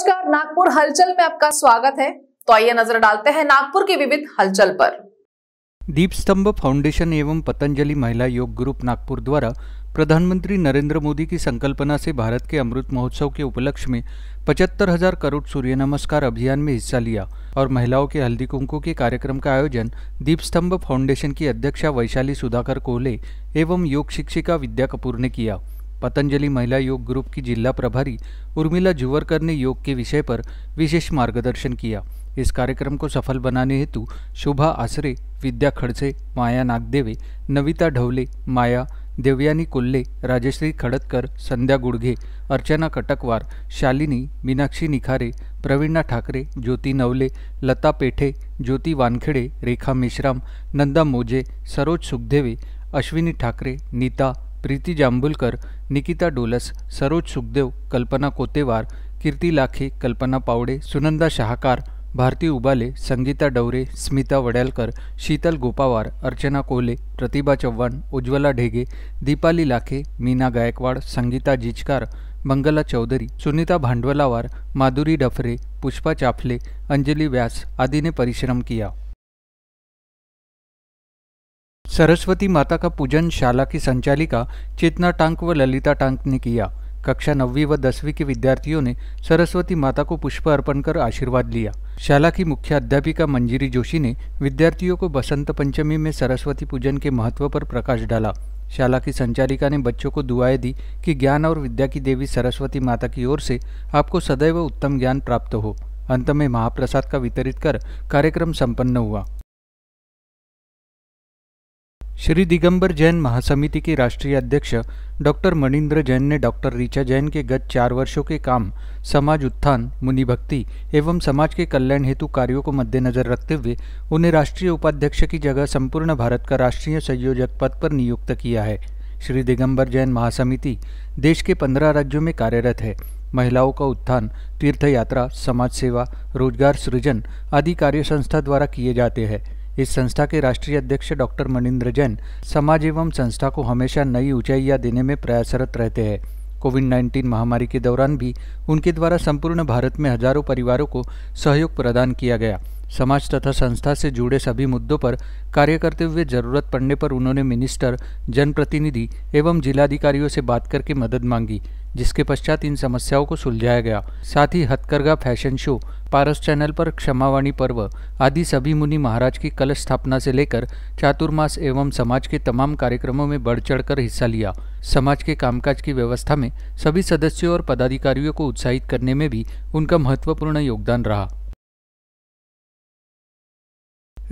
नमस्कार नागपुर हलचल में आपका स्वागत है तो आइए नजर डालते हैं नागपुर की विविध हलचल पर दीप स्तंभ फाउंडेशन एवं पतंजलि महिला योग ग्रुप नागपुर द्वारा प्रधानमंत्री नरेंद्र मोदी की संकल्पना से भारत के अमृत महोत्सव के उपलक्ष्य में पचहत्तर हजार करोड़ सूर्य नमस्कार अभियान में हिस्सा लिया और महिलाओं के हल्दी कुंकू के कार्यक्रम का आयोजन दीप स्तंभ फाउंडेशन की अध्यक्षा वैशाली सुधाकर कोहले एवं योग शिक्षिका विद्या कपूर ने किया पतंजलि महिला योग ग्रुप की जिला प्रभारी उर्मिला जुवरकर ने योग के विषय पर विशेष मार्गदर्शन किया इस कार्यक्रम को सफल बनाने हेतु शोभा आसरे विद्या खड़से माया नागदेवे नविता ढवले माया देवयानी कुल्ले राजश्री खड़तकर संध्या गुडघे अर्चना कटकवार शालिनी मीनाक्षी निखारे प्रवीणा ठाकरे ज्योति नवले लता पेठे ज्योति वानखेड़े रेखा मेश्राम नंदा मोजे सरोज सुखदेवे अश्विनी ठाकरे नीता प्रीति जांबुलकर निकिता डोलस सरोज सुखदेव कल्पना कोतेवार कीर्ति लाखे कल्पना पावडे सुनंदा शाहकार भारती उबाले संगीता डवरे स्मिता वड्यालकर शीतल गोपावार अर्चना कोहले प्रतिभा चव्हाण उज्ज्वला ढेगे दीपाली लाखे मीना गायकवाड संगीता जिचकार मंगला चौधरी सुनीता भांडवलावार माधुरी डफरे पुष्पा चाफले अंजलि व्यास आदि ने परिश्रम किया सरस्वती माता का पूजन शाला की संचालिका चेतना टांक व ललिता टांक ने किया कक्षा नवीं व दसवीं के विद्यार्थियों ने सरस्वती माता को पुष्प अर्पण कर आशीर्वाद लिया शाला की मुख्य अध्यापिका मंजिरी जोशी ने विद्यार्थियों को बसंत पंचमी में सरस्वती पूजन के महत्व पर प्रकाश डाला शाला की संचालिका ने बच्चों को दुआएं दी कि ज्ञान और विद्या की देवी सरस्वती माता की ओर से आपको सदैव उत्तम ज्ञान प्राप्त हो अंत में महाप्रसाद का वितरित कर कार्यक्रम संपन्न हुआ श्री दिगंबर जैन महासमिति के राष्ट्रीय अध्यक्ष डॉक्टर मणिन्द्र जैन ने डॉक्टर ऋचा जैन के गत चार वर्षों के काम समाज उत्थान मुनि भक्ति एवं समाज के कल्याण हेतु कार्यों को मद्देनजर रखते हुए उन्हें राष्ट्रीय उपाध्यक्ष की जगह संपूर्ण भारत का राष्ट्रीय संयोजक पद पर नियुक्त किया है श्री दिगंबर जैन महासमिति देश के पंद्रह राज्यों में कार्यरत है महिलाओं का उत्थान तीर्थ यात्रा समाज सेवा रोजगार सृजन आदि कार्य संस्था द्वारा किए जाते हैं इस संस्था के राष्ट्रीय अध्यक्ष डॉक्टर मनिंद्र जैन समाज एवं संस्था को हमेशा नई ऊंचाइयां देने में प्रयासरत रहते हैं कोविड 19 महामारी के दौरान भी उनके द्वारा संपूर्ण भारत में हजारों परिवारों को सहयोग प्रदान किया गया समाज तथा संस्था से जुड़े सभी मुद्दों पर कार्य करते हुए जरूरत पड़ने पर उन्होंने मिनिस्टर जनप्रतिनिधि एवं जिलाधिकारियों से बात करके मदद मांगी जिसके पश्चात इन समस्याओं को सुलझाया गया साथ ही हथकरघा फैशन शो पारस चैनल पर क्षमावाणी पर्व आदि सभी मुनि महाराज की कलश स्थापना से लेकर चातुर्मास एवं समाज के तमाम कार्यक्रमों में बढ़ चढ़कर हिस्सा लिया समाज के कामकाज की व्यवस्था में सभी सदस्यों और पदाधिकारियों को उत्साहित करने में भी उनका महत्वपूर्ण योगदान रहा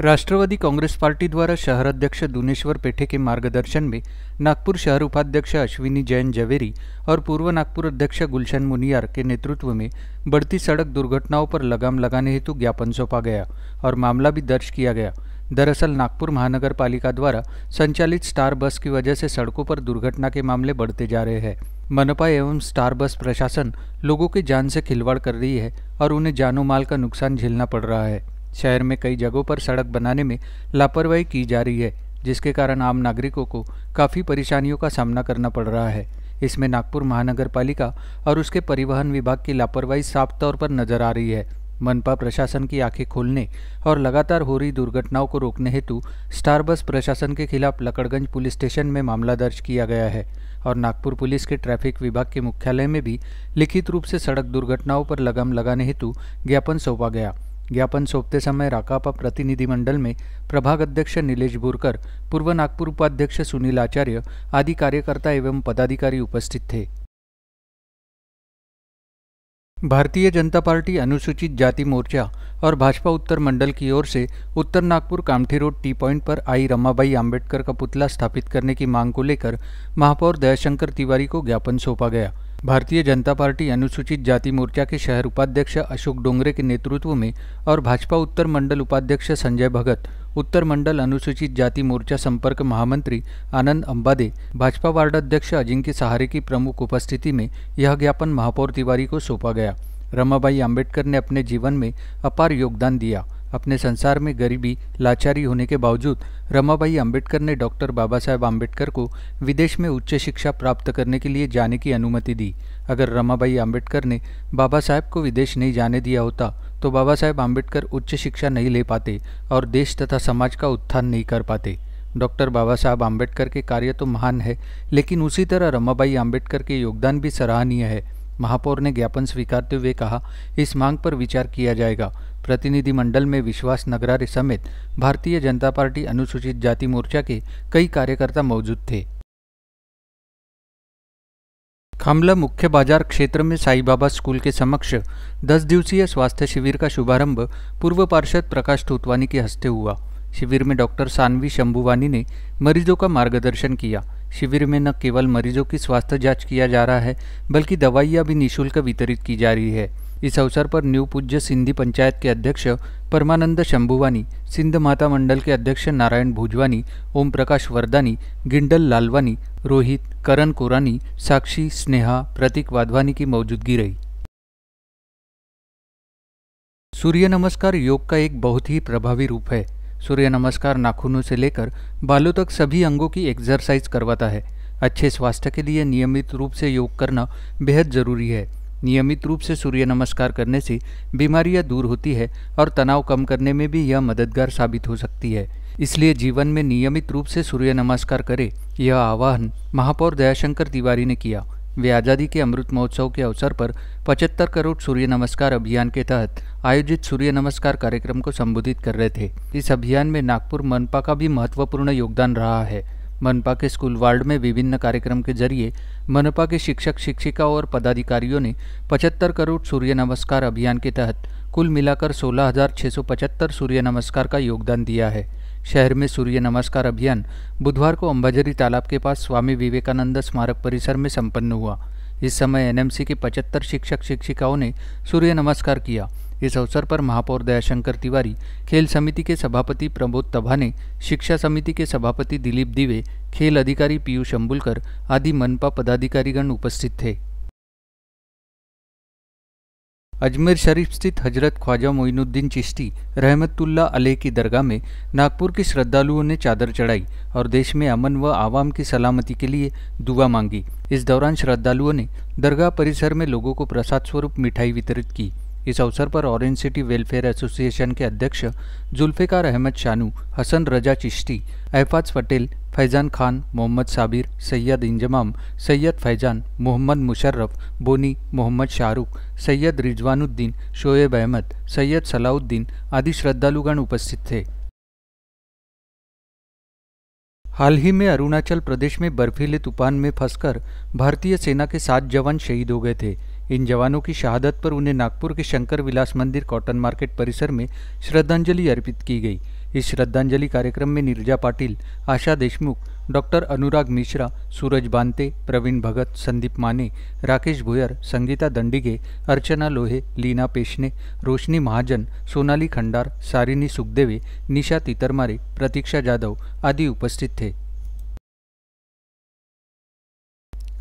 राष्ट्रवादी कांग्रेस पार्टी द्वारा शहराध्यक्ष दुनेश्वर पेठे के मार्गदर्शन में नागपुर शहर उपाध्यक्ष अश्विनी जैन जवेरी और पूर्व नागपुर अध्यक्ष गुलशन मुनियार के नेतृत्व में बढ़ती सड़क दुर्घटनाओं पर लगाम लगाने हेतु ज्ञापन सौंपा गया और मामला भी दर्ज किया गया दरअसल नागपुर महानगर पालिका द्वारा संचालित स्टार बस की वजह से सड़कों पर दुर्घटना के मामले बढ़ते जा रहे हैं मनपा एवं स्टार बस प्रशासन लोगों की जान से खिलवाड़ कर रही है और उन्हें जानों माल का नुकसान झेलना पड़ रहा है शहर में कई जगहों पर सड़क बनाने में लापरवाही की जा रही है जिसके कारण आम नागरिकों को काफ़ी परेशानियों का सामना करना पड़ रहा है इसमें नागपुर महानगर पालिका और उसके परिवहन विभाग की लापरवाही साफ तौर पर नजर आ रही है मनपा प्रशासन की आंखें खोलने और लगातार हो रही दुर्घटनाओं को रोकने हेतु स्टार बस प्रशासन के खिलाफ लकड़गंज पुलिस स्टेशन में मामला दर्ज किया गया है और नागपुर पुलिस के ट्रैफिक विभाग के मुख्यालय में भी लिखित रूप से सड़क दुर्घटनाओं पर लगाम लगाने हेतु ज्ञापन सौंपा गया ज्ञापन सौंपते समय राकापा प्रतिनिधिमंडल में प्रभाग अध्यक्ष नीलेश बोरकर पूर्व नागपुर उपाध्यक्ष सुनील आचार्य आदि कार्यकर्ता एवं पदाधिकारी उपस्थित थे भारतीय जनता पार्टी अनुसूचित जाति मोर्चा और भाजपा उत्तर मंडल की ओर से उत्तर Nagpur Kamthi road T point पर आई रमाबाई आम्बेडकर का पुतला स्थापित करने की मांग को लेकर महापौर दयाशंकर तिवारी को ज्ञापन सौंपा गया भारतीय जनता पार्टी अनुसूचित जाति मोर्चा के शहर उपाध्यक्ष अशोक डोंगरे के नेतृत्व में और भाजपा उत्तर मंडल उपाध्यक्ष संजय भगत उत्तर मंडल अनुसूचित जाति मोर्चा संपर्क महामंत्री आनंद अंबादे भाजपा वार्ड अध्यक्ष अजिंक्य सहारे की प्रमुख उपस्थिति में यह ज्ञापन महापौर तिवारी को सौंपा गया रमाबाई आम्बेडकर ने अपने जीवन में अपार योगदान दिया अपने संसार में गरीबी लाचारी होने के बावजूद रमाबाई अंबेडकर ने डॉक्टर बाबा साहेब आम्बेडकर को विदेश में उच्च शिक्षा प्राप्त करने के लिए जाने की अनुमति दी अगर रमाबाई आम्बेडकर ने बाबा साहेब को विदेश नहीं जाने दिया होता तो बाबा साहेब आम्बेडकर उच्च शिक्षा नहीं ले पाते और देश तथा समाज का उत्थान नहीं कर पाते डॉक्टर बाबा साहब आम्बेडकर के कार्य तो महान है लेकिन उसी तरह रमाबाई आम्बेडकर के योगदान भी सराहनीय है महापौर ने ज्ञापन स्वीकारते हुए कहा इस मांग पर विचार किया जाएगा प्रतिनिधिमंडल में विश्वास नगरारे समेत भारतीय जनता पार्टी अनुसूचित जाति मोर्चा के कई कार्यकर्ता मौजूद थे खामला मुख्य बाजार क्षेत्र में साई बाबा स्कूल के समक्ष दस दिवसीय स्वास्थ्य शिविर का शुभारंभ पूर्व पार्षद प्रकाश ठोतवानी के हस्ते हुआ शिविर में डॉक्टर सानवी शंभुवानी ने मरीजों का मार्गदर्शन किया शिविर में न केवल मरीजों की स्वास्थ्य जांच किया जा रहा है बल्कि दवाइयां भी निशुल्क वितरित की जा रही है इस अवसर पर न्यू पूज्य सिंधी पंचायत के अध्यक्ष परमानंद शंभुवानी सिंध माता मंडल के अध्यक्ष नारायण भुजवानी ओम प्रकाश वरदानी गिंडल लालवानी रोहित करण कोरानी साक्षी स्नेहा प्रतीक वाधवानी की मौजूदगी रही सूर्य नमस्कार योग का एक बहुत ही प्रभावी रूप है सूर्य नमस्कार नाखूनों से लेकर बालों तक सभी अंगों की एक्सरसाइज करवाता है अच्छे स्वास्थ्य के लिए नियमित रूप से योग करना बेहद ज़रूरी है नियमित रूप से सूर्य नमस्कार करने से बीमारियां दूर होती है और तनाव कम करने में भी यह मददगार साबित हो सकती है इसलिए जीवन में नियमित रूप से सूर्य नमस्कार करें यह आह्वान महापौर दयाशंकर तिवारी ने किया वे आज़ादी के अमृत महोत्सव के अवसर पर 75 करोड़ सूर्य नमस्कार अभियान के तहत आयोजित सूर्य नमस्कार कार्यक्रम को संबोधित कर रहे थे इस अभियान में नागपुर मनपा का भी महत्वपूर्ण योगदान रहा है मनपा के स्कूल वार्ड में विभिन्न कार्यक्रम के जरिए मनपा के शिक्षक शिक्षिका और पदाधिकारियों ने 75 करोड़ सूर्य नमस्कार अभियान के तहत कुल मिलाकर 16,675 सूर्य नमस्कार का योगदान दिया है शहर में सूर्य नमस्कार अभियान बुधवार को अंबाजरी तालाब के पास स्वामी विवेकानंद स्मारक परिसर में संपन्न हुआ इस समय एनएमसी के पचहत्तर शिक्षक शिक्षिकाओं ने सूर्य नमस्कार किया इस अवसर पर महापौर दयाशंकर तिवारी खेल समिति के सभापति प्रमोद तभाने शिक्षा समिति के सभापति दिलीप दिवे खेल अधिकारी पीयूष अम्बुलकर आदि मनपा पदाधिकारीगण उपस्थित थे अजमेर शरीफ स्थित हजरत ख्वाजा मोइनुद्दीन चिश्ती रहमतुल्ला अले की दरगाह में नागपुर के श्रद्धालुओं ने चादर चढ़ाई और देश में अमन व आवाम की सलामती के लिए दुआ मांगी इस दौरान श्रद्धालुओं ने दरगाह परिसर में लोगों को प्रसाद स्वरूप मिठाई वितरित की इस अवसर पर ऑरेंज सिटी वेलफेयर एसोसिएशन के अध्यक्ष जुल्फ़िकार अहमद शानू हसन रजा चिश्ती अहफाज पटेल फैज़ान खान मोहम्मद साबिर सैयद इंजमाम सैयद फैज़ान मोहम्मद मुशर्रफ बोनी मोहम्मद शाहरुख सैयद रिजवानुद्दीन शोएब अहमद सैयद सलाउद्दीन आदि श्रद्धालुगण उपस्थित थे हाल ही में अरुणाचल प्रदेश में बर्फीले तूफान में फंसकर भारतीय सेना के सात जवान शहीद हो गए थे इन जवानों की शहादत पर उन्हें नागपुर के शंकर विलास मंदिर कॉटन मार्केट परिसर में श्रद्धांजलि अर्पित की गई इस श्रद्धांजलि कार्यक्रम में नीरजा पाटिल आशा देशमुख डॉक्टर अनुराग मिश्रा सूरज बांते प्रवीण भगत संदीप माने राकेश भुयर संगीता दंडिगे अर्चना लोहे लीना पेशने रोशनी महाजन सोनाली खंडार सारिनी सुखदेवे निशा तितरमारे प्रतीक्षा जाधव आदि उपस्थित थे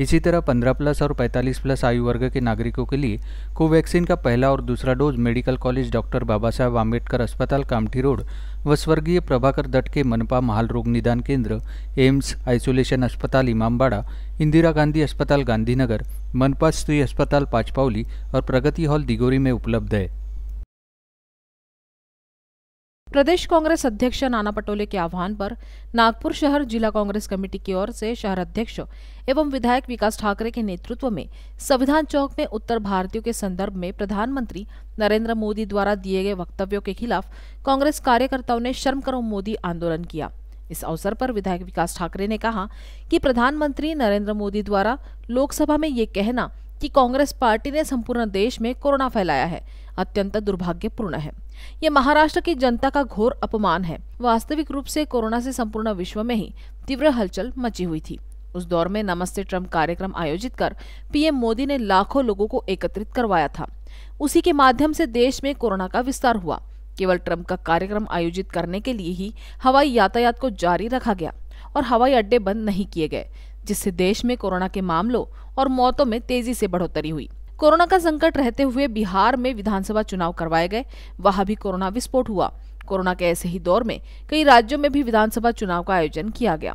इसी तरह 15 प्लस और 45 प्लस आयु वर्ग के नागरिकों के लिए कोवैक्सीन का पहला और दूसरा dose medical college doctor Baba Saheb Ambedkar अस्पताल कामठी रोड व स्वर्गीय प्रभाकर दट के मनपा महाल रोग निदान केंद्र एम्स आइसोलेशन अस्पताल इमामबाड़ा इंदिरा गांधी अस्पताल गांधीनगर मनपा स्त्री अस्पताल पाचपावली और प्रगति हॉल दिगोरी में उपलब्ध है प्रदेश कांग्रेस अध्यक्ष नाना पटोले के आह्वान पर नागपुर शहर जिला कांग्रेस कमेटी की ओर से शहर अध्यक्ष एवं विधायक विकास ठाकरे के नेतृत्व में संविधान चौक में उत्तर भारतीयों के संदर्भ में प्रधानमंत्री नरेंद्र मोदी द्वारा दिए गए वक्तव्यों के खिलाफ कांग्रेस कार्यकर्ताओं ने शर्म करो मोदी आंदोलन किया इस अवसर पर विधायक विकास ठाकरे ने कहा कि प्रधानमंत्री नरेंद्र मोदी द्वारा लोकसभा में ये कहना कि कांग्रेस पार्टी ने संपूर्ण देश में कोरोना फैलाया है अत्यंत दुर्भाग्यपूर्ण है ये महाराष्ट्र की जनता का घोर अपमान है वास्तविक रूप से कोरोना से संपूर्ण विश्व में ही तीव्र हलचल मची हुई थी उस दौर में नमस्ते ट्रम्प कार्यक्रम आयोजित कर पीएम मोदी ने लाखों लोगों को एकत्रित करवाया था उसी के माध्यम से देश में कोरोना का विस्तार हुआ केवल ट्रम्प का कार्यक्रम आयोजित करने के लिए ही हवाई यातायात को जारी रखा गया और हवाई अड्डे बंद नहीं किए गए जिससे देश में कोरोना के मामलों और मौतों में तेजी से बढ़ोतरी हुई कोरोना का संकट रहते हुए बिहार में विधानसभा चुनाव करवाए गए वहां भी कोरोना विस्फोट हुआ कोरोना के ऐसे ही दौर में कई राज्यों में भी विधानसभा चुनाव का आयोजन किया गया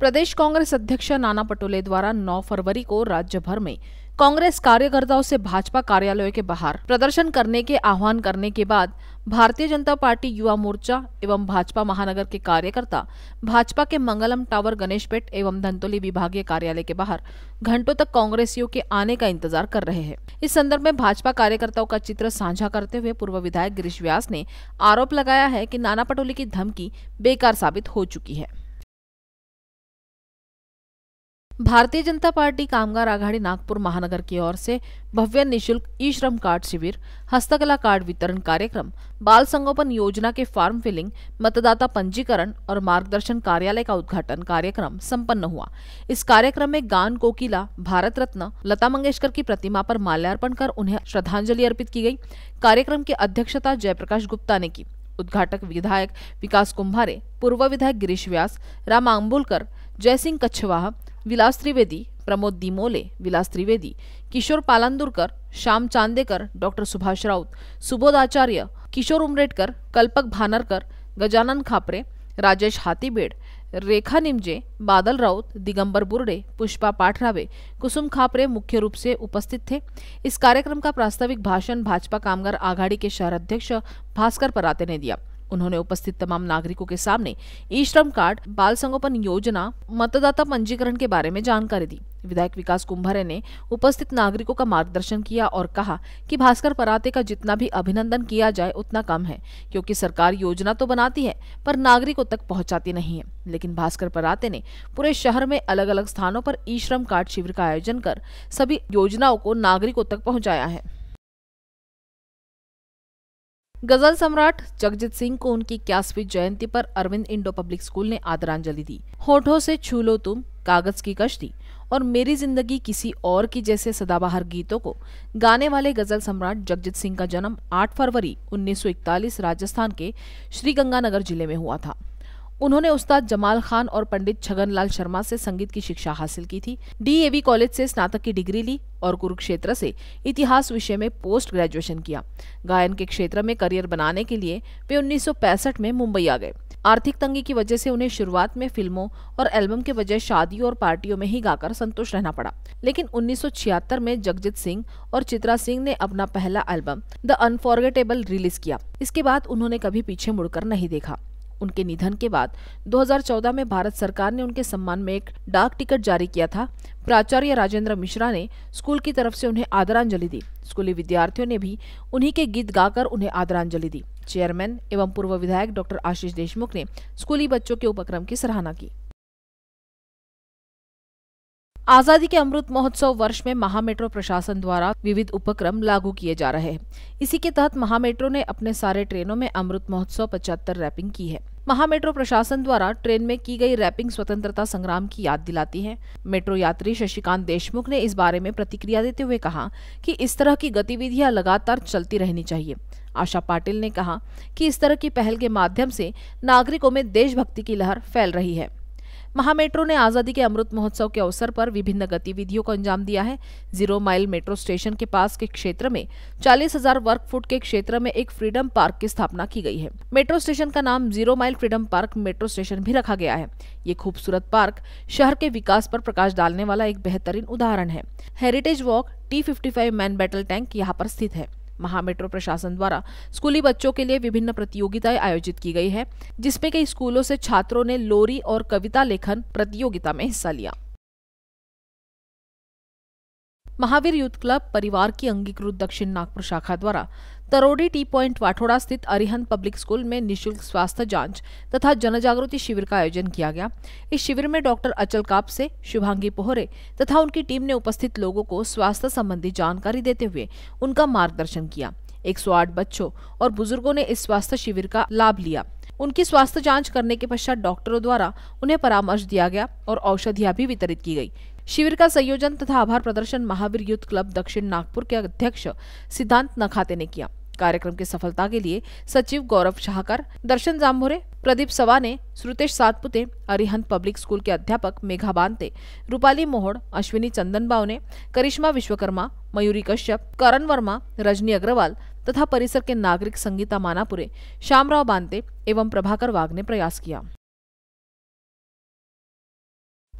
प्रदेश कांग्रेस अध्यक्ष नाना पटोले द्वारा 9 फरवरी को राज्य भर में कांग्रेस कार्यकर्ताओं से भाजपा कार्यालय के बाहर प्रदर्शन करने के आह्वान करने के बाद भारतीय जनता पार्टी युवा मोर्चा एवं भाजपा महानगर के कार्यकर्ता भाजपा के मंगलम टावर गणेशपेट एवं धंतोली विभागीय कार्यालय के बाहर घंटों तक कांग्रेसियों के आने का इंतजार कर रहे हैं इस संदर्भ में भाजपा कार्यकर्ताओं का चित्र साझा करते हुए पूर्व विधायक गिरीश व्यास ने आरोप लगाया है की नाना पटोले की धमकी बेकार साबित हो चुकी है भारतीय जनता पार्टी कामगार आघाड़ी नागपुर महानगर की ओर से भव्य निशुल्क ई श्रम कार्ड शिविर हस्तकला कार्ड वितरण कार्यक्रम बाल संगोपन योजना के फॉर्म फिलिंग मतदाता पंजीकरण और मार्गदर्शन कार्यालय का उद्घाटन कार्यक्रम संपन्न हुआ इस कार्यक्रम में गान कोकिला भारत रत्न लता मंगेशकर की प्रतिमा पर माल्यार्पण कर उन्हें श्रद्धांजलि अर्पित की गयी कार्यक्रम की अध्यक्षता जयप्रकाश गुप्ता ने की उद्घाटक विधायक विकास कुंभारे पूर्व विधायक गिरीश व्यास राम आंबुलकर जयसिंह कच्छवाहा विलास त्रिवेदी प्रमोद दिमोले विलास त्रिवेदी किशोर पालांदुरकर श्याम चांदेकर डॉक्टर सुभाष राउत सुबोध आचार्य किशोर उमरेटकर कल्पक भानरकर गजानन खापरे राजेश हाथीबेड रेखा निमजे बादल राउत दिगंबर बुरडे पुष्पा पाठरावे कुसुम खापरे मुख्य रूप से उपस्थित थे इस कार्यक्रम का प्रास्ताविक भाषण भाजपा कामगार आघाड़ी के शहर अध्यक्ष भास्कर पराते ने दिया उन्होंने उपस्थित तमाम नागरिकों के सामने ई श्रम कार्ड बाल संगोपन योजना मतदाता पंजीकरण के बारे में जानकारी दी विधायक विकास कुंभारे ने उपस्थित नागरिकों का मार्गदर्शन किया और कहा कि भास्कर पराते का जितना भी अभिनंदन किया जाए उतना कम है क्योंकि सरकार योजना तो बनाती है पर नागरिकों तक पहुंचाती नहीं है लेकिन भास्कर पराते ने पूरे शहर में अलग अलग स्थानों पर ई श्रम कार्ड शिविर का आयोजन कर सभी योजनाओं को नागरिकों तक पहुँचाया है गजल सम्राट जगजीत सिंह को उनकी इक्यासवीं जयंती पर अरविंद इंडो पब्लिक स्कूल ने आदरांजलि दी होठों से छू लो तुम कागज की कश्ती और मेरी जिंदगी किसी और की जैसे सदाबहार गीतों को गाने वाले गजल सम्राट जगजीत सिंह का जन्म 8 फरवरी 1941 राजस्थान के श्रीगंगानगर जिले में हुआ था उन्होंने उस्ताद जमाल खान और पंडित लाल शर्मा से संगीत की शिक्षा हासिल की थी डीएवी कॉलेज से स्नातक की डिग्री ली और कुरुक्षेत्र से इतिहास विषय में पोस्ट ग्रेजुएशन किया गायन के क्षेत्र में करियर बनाने के लिए वे 1965 में मुंबई आ गए आर्थिक तंगी की वजह से उन्हें शुरुआत में फिल्मों और एल्बम के बजाय शादियों और पार्टियों में ही गाकर संतुष्ट रहना पड़ा लेकिन उन्नीस में जगजीत सिंह और चित्रा सिंह ने अपना पहला एल्बम द अनफॉर्गेटेबल रिलीज किया इसके बाद उन्होंने कभी पीछे मुड़कर नहीं देखा उनके निधन के बाद 2014 में भारत सरकार ने उनके सम्मान में एक डाक टिकट जारी किया था प्राचार्य राजेंद्र मिश्रा ने स्कूल की तरफ से उन्हें आदरांजलि दी स्कूली विद्यार्थियों ने भी उन्हीं के गीत गाकर उन्हें आदरांजलि दी चेयरमैन एवं पूर्व विधायक डॉक्टर आशीष देशमुख ने स्कूली बच्चों के उपक्रम की सराहना की आजादी के अमृत महोत्सव वर्ष में महा मेट्रो प्रशासन द्वारा विविध उपक्रम लागू किए जा रहे हैं इसी के तहत महा मेट्रो ने अपने सारे ट्रेनों में अमृत महोत्सव पचहत्तर रैपिंग की है महा मेट्रो प्रशासन द्वारा ट्रेन में की गई रैपिंग स्वतंत्रता संग्राम की याद दिलाती है मेट्रो यात्री शशिकांत देशमुख ने इस बारे में प्रतिक्रिया देते हुए कहा कि इस तरह की गतिविधियां लगातार चलती रहनी चाहिए आशा पाटिल ने कहा कि इस तरह की पहल के माध्यम से नागरिकों में देशभक्ति की लहर फैल रही है महामेट्रो ने आज़ादी के अमृत महोत्सव के अवसर पर विभिन्न गतिविधियों को अंजाम दिया है जीरो माइल मेट्रो स्टेशन के पास के क्षेत्र में चालीस हजार वर्ग फुट के क्षेत्र में एक फ्रीडम पार्क की स्थापना की गई है मेट्रो स्टेशन का नाम zero mile freedom park metro station भी रखा गया है ये खूबसूरत पार्क शहर के विकास पर प्रकाश डालने वाला एक बेहतरीन उदाहरण है heritage walk T fifty man battle tank यहाँ पर स्थित है महामेट्रो प्रशासन द्वारा स्कूली बच्चों के लिए विभिन्न प्रतियोगिताएं आयोजित की गई है जिसमें कई स्कूलों से छात्रों ने लोरी और कविता लेखन प्रतियोगिता में हिस्सा लिया महावीर यूथ क्लब परिवार की अंगीकृत दक्षिण नागपुर शाखा द्वारा तरोडी टी पॉइंट वाठोड़ा स्थित अरिहन पब्लिक स्कूल में निशुल्क स्वास्थ्य जांच तथा जनजागृति शिविर का आयोजन किया गया इस शिविर में डॉक्टर अचल काप से शुभांगी पोहरे तथा उनकी टीम ने उपस्थित लोगों को स्वास्थ्य संबंधी जानकारी देते हुए उनका मार्गदर्शन किया 108 बच्चों और बुजुर्गों ने इस स्वास्थ्य शिविर का लाभ लिया उनकी स्वास्थ्य जांच करने के पश्चात डॉक्टरों द्वारा उन्हें परामर्श दिया गया और औषधियां भी वितरित की गई शिविर का संयोजन तथा आभार प्रदर्शन महावीर युद्ध क्लब दक्षिण नागपुर के अध्यक्ष सिद्धांत नखाते ने किया कार्यक्रम की सफलता के लिए सचिव गौरव शाहकर दर्शन जाम्भोरे प्रदीप सवाने श्रुतेश सातपुते अरिहंत पब्लिक स्कूल के अध्यापक मेघा बांते रूपाली मोहड़ अश्विनी चंदन बावने करिश्मा विश्वकर्मा मयूरी कश्यप करण वर्मा रजनी अग्रवाल तथा परिसर के नागरिक संगीता मानापुरे श्यामराव बांते एवं प्रभाकर वाघ ने प्रयास किया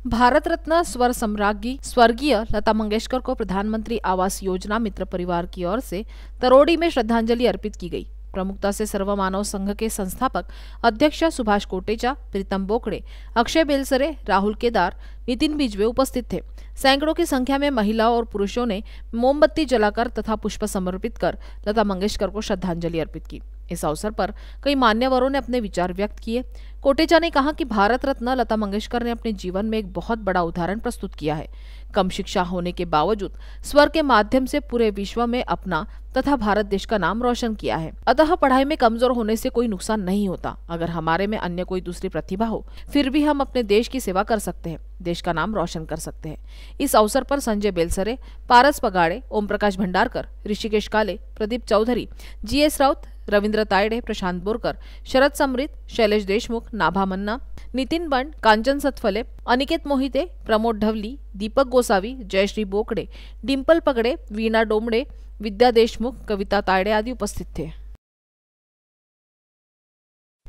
भारत रत्न स्वर सम्राज्ञी स्वर्गीय लता मंगेशकर को प्रधानमंत्री आवास योजना मित्र परिवार की ओर से तरोड़ी में श्रद्धांजलि अर्पित की गई प्रमुखता से सर्वमानव संघ के संस्थापक अध्यक्ष सुभाष कोटेचा प्रीतम बोकड़े अक्षय बेलसरे राहुल केदार नितिन बिजवे उपस्थित थे सैकड़ों की संख्या में महिलाओं और पुरुषों ने मोमबत्ती जलाकर तथा पुष्प समर्पित कर लता मंगेशकर को श्रद्धांजलि अर्पित की इस अवसर पर कई मान्यवरों ने अपने विचार व्यक्त किए कोटेचा ने कहा कि भारत रत्न लता मंगेशकर ने अपने जीवन में एक बहुत बड़ा उदाहरण प्रस्तुत किया है कम शिक्षा होने के बावजूद स्वर के माध्यम से पूरे विश्व में अपना तथा भारत देश का नाम रोशन किया है अतः पढ़ाई में कमजोर होने से कोई नुकसान नहीं होता अगर हमारे में अन्य कोई दूसरी प्रतिभा हो फिर भी हम अपने देश की सेवा कर सकते हैं देश का नाम रोशन कर सकते हैं इस अवसर पर संजय बेलसरे पारस पगाड़े ओम प्रकाश भंडारकर ऋषिकेश काले प्रदीप चौधरी जी एस राउत रवींद्र तायडे प्रशांत बोरकर शरद समृत शैलेश देशमुख नाभा मन्ना नितिन बंड कांचन सत्फले अनिकेत मोहिते प्रमोद ढवली दीपक गोसावी जयश्री बोकडे डिंपल पगडे वीणा डोमडे विद्या देशमुख कविता तायडे आदि उपस्थित थे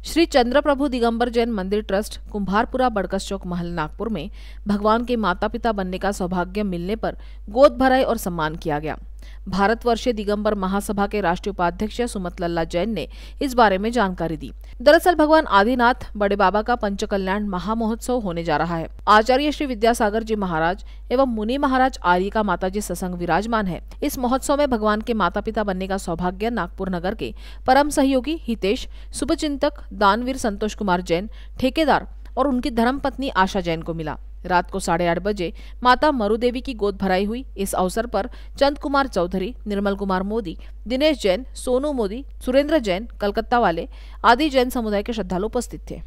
श्री चंद्रप्रभु दिगंबर जैन मंदिर ट्रस्ट कुंभारपुरा बड़कस चौक महल नागपुर में भगवान के माता पिता बनने का सौभाग्य मिलने पर गोद भराई और सम्मान किया गया भारतवर्षीय दिगंबर महासभा के राष्ट्रीय उपाध्यक्ष सुमत लल्ला जैन ने इस बारे में जानकारी दी दरअसल भगवान आदिनाथ बड़े बाबा का पंच कल्याण महामहोत्सव होने जा रहा है आचार्य श्री विद्यासागर जी महाराज एवं मुनि महाराज आर्य का माता जी ससंग विराजमान है इस महोत्सव में भगवान के माता पिता बनने का सौभाग्य नागपुर नगर के परम सहयोगी हितेश शुभ दानवीर संतोष कुमार जैन ठेकेदार और उनकी धर्मपत्नी आशा जैन को मिला रात को साढ़े आठ बजे माता मरुदेवी की गोद भराई हुई इस अवसर पर चंद कुमार चौधरी निर्मल कुमार मोदी दिनेश जैन सोनू मोदी सुरेंद्र जैन कलकत्ता वाले आदि जैन समुदाय के श्रद्धालु उपस्थित थे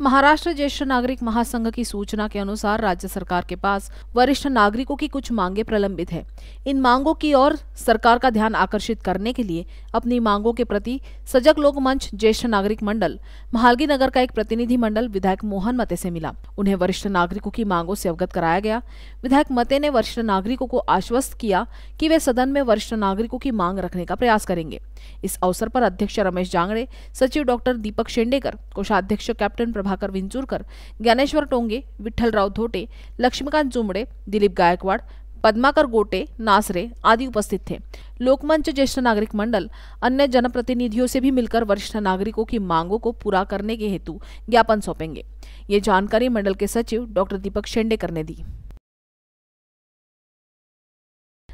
महाराष्ट्र ज्येष्ठ नागरिक महासंघ की सूचना के अनुसार राज्य सरकार के पास वरिष्ठ नागरिकों की कुछ मांगे प्रलंबित है इन मांगों की ओर सरकार का ध्यान आकर्षित करने के लिए अपनी मांगों के प्रति सजग लोक मंच ज्येष्ठ नागरिक मंडल महालगी नगर का एक प्रतिनिधि मंडल विधायक मोहन मते से मिला उन्हें वरिष्ठ नागरिकों की मांगों से अवगत कराया गया विधायक मते ने वरिष्ठ नागरिकों को आश्वस्त किया कि वे सदन में वरिष्ठ नागरिकों की मांग रखने का प्रयास करेंगे इस अवसर पर अध्यक्ष रमेश जांगड़े सचिव डॉक्टर दीपक शेंडेकर कोषाध्यक्ष कैप्टन प्रभाकर विंचूरकर ज्ञानेश्वर टोंगे विठ्ठलराव धोटे लक्ष्मीकांत जुमडे दिलीप गायकवाड पद्माकर गोटे नासरे आदि उपस्थित थे लोकमंच ज्येष्ठ नागरिक मंडल अन्य जनप्रतिनिधियों से भी मिलकर वरिष्ठ नागरिकों की मांगों को पूरा करने के हेतु ज्ञापन सौंपेंगे ये जानकारी मंडल के सचिव डॉक्टर दीपक शेंडेकर ने दी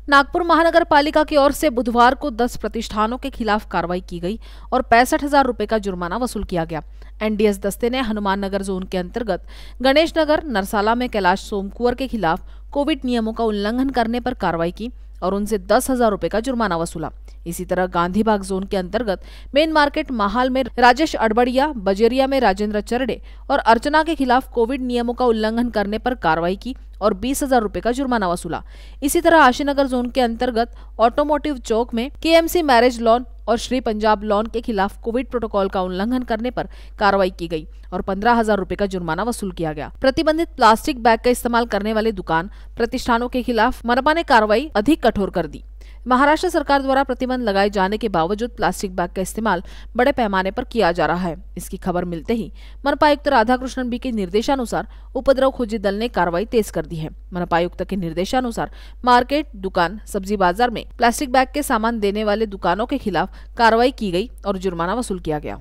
नागपुर महानगर पालिका की ओर से बुधवार को 10 प्रतिष्ठानों के खिलाफ कार्रवाई की गई और पैंसठ हजार रूपए का जुर्माना वसूल किया गया एनडीएस दस्ते ने हनुमान नगर जोन के अंतर्गत गणेश नगर नरसाला में कैलाश सोमकुवर के खिलाफ कोविड नियमों का उल्लंघन करने पर कार्रवाई की और उनसे दस हजार रूपए का जुर्माना वसूला इसी तरह गांधी बाग जोन के अंतर्गत मेन मार्केट माहौल में राजेश अड़बड़िया बजेरिया में राजेंद्र चरडे और अर्चना के खिलाफ कोविड नियमों का उल्लंघन करने पर कार्रवाई की और बीस हजार रूपए का जुर्माना वसूला इसी तरह आशीनगर जोन के अंतर्गत ऑटोमोटिव चौक में के मैरिज लॉन और श्री पंजाब लॉन के खिलाफ कोविड प्रोटोकॉल का उल्लंघन करने पर कार्रवाई की गई और पंद्रह हजार रूपए का जुर्माना वसूल किया गया प्रतिबंधित प्लास्टिक बैग का इस्तेमाल करने वाले दुकान प्रतिष्ठानों के खिलाफ मनपा ने कार्रवाई अधिक कठोर कर दी महाराष्ट्र सरकार द्वारा प्रतिबंध लगाए जाने के बावजूद प्लास्टिक बैग का इस्तेमाल बड़े पैमाने पर किया जा रहा है इसकी खबर मिलते ही मनपा आयुक्त राधाकृष्णन बी के निर्देशानुसार उपद्रव खोजी दल ने कार्रवाई तेज कर दी है मनपा आयुक्त के निर्देशानुसार मार्केट दुकान सब्जी बाजार में प्लास्टिक बैग के सामान देने वाले दुकानों के खिलाफ कार्रवाई की गयी और जुर्माना वसूल किया गया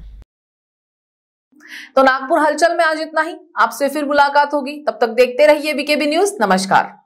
तो नागपुर हलचल में आज इतना ही आपसे फिर मुलाकात होगी तब तक देखते रहिए बीकेबी न्यूज नमस्कार